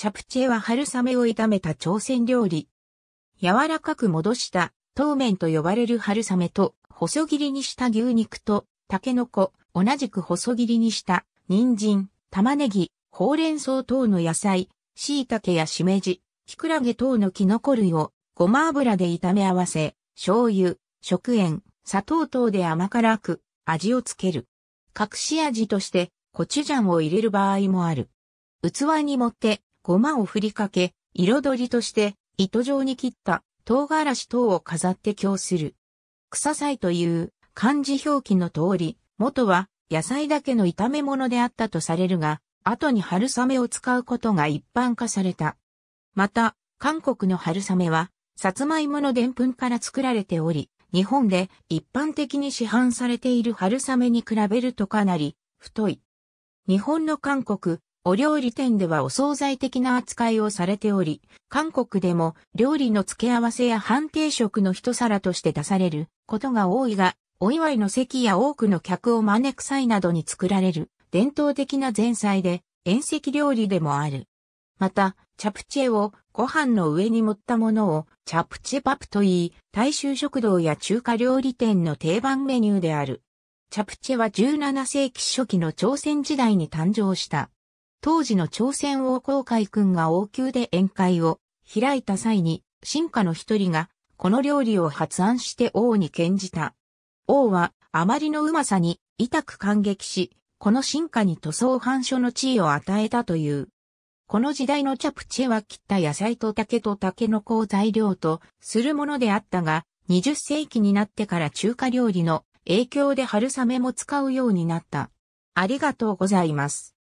チャプチェは春雨を炒めた朝鮮料理。柔らかく戻した、透麺と呼ばれる春雨と、細切りにした牛肉と、タケノコ、同じく細切りにした、人参、玉ねぎ、ほうれん草等の野菜、椎茸やしめじ、キクラゲ等のキノコ類を、ごま油で炒め合わせ、醤油、食塩、砂糖等で甘辛く、味をつける。隠し味として、コチュジャンを入れる場合もある。器に盛って、ごまを振りかけ、彩りとして糸状に切った唐辛子等を飾って供する。草菜という漢字表記の通り、元は野菜だけの炒め物であったとされるが、後に春雨を使うことが一般化された。また、韓国の春雨は、さつまいもの澱粉から作られており、日本で一般的に市販されている春雨に比べるとかなり太い。日本の韓国、お料理店ではお惣菜的な扱いをされており、韓国でも料理の付け合わせや判定食の一皿として出されることが多いが、お祝いの席や多くの客を招く際などに作られる伝統的な前菜で、宴席料理でもある。また、チャプチェをご飯の上に盛ったものをチャプチェパプと言い、大衆食堂や中華料理店の定番メニューである。チャプチェは17世紀初期の朝鮮時代に誕生した。当時の朝鮮王公海君が王宮で宴会を開いた際に、進化の一人が、この料理を発案して王に献じた。王は、あまりのうまさに、痛く感激し、この進化に塗装反射の地位を与えたという。この時代のチャプチェは切った野菜と竹と竹の子を材料とするものであったが、20世紀になってから中華料理の影響で春雨も使うようになった。ありがとうございます。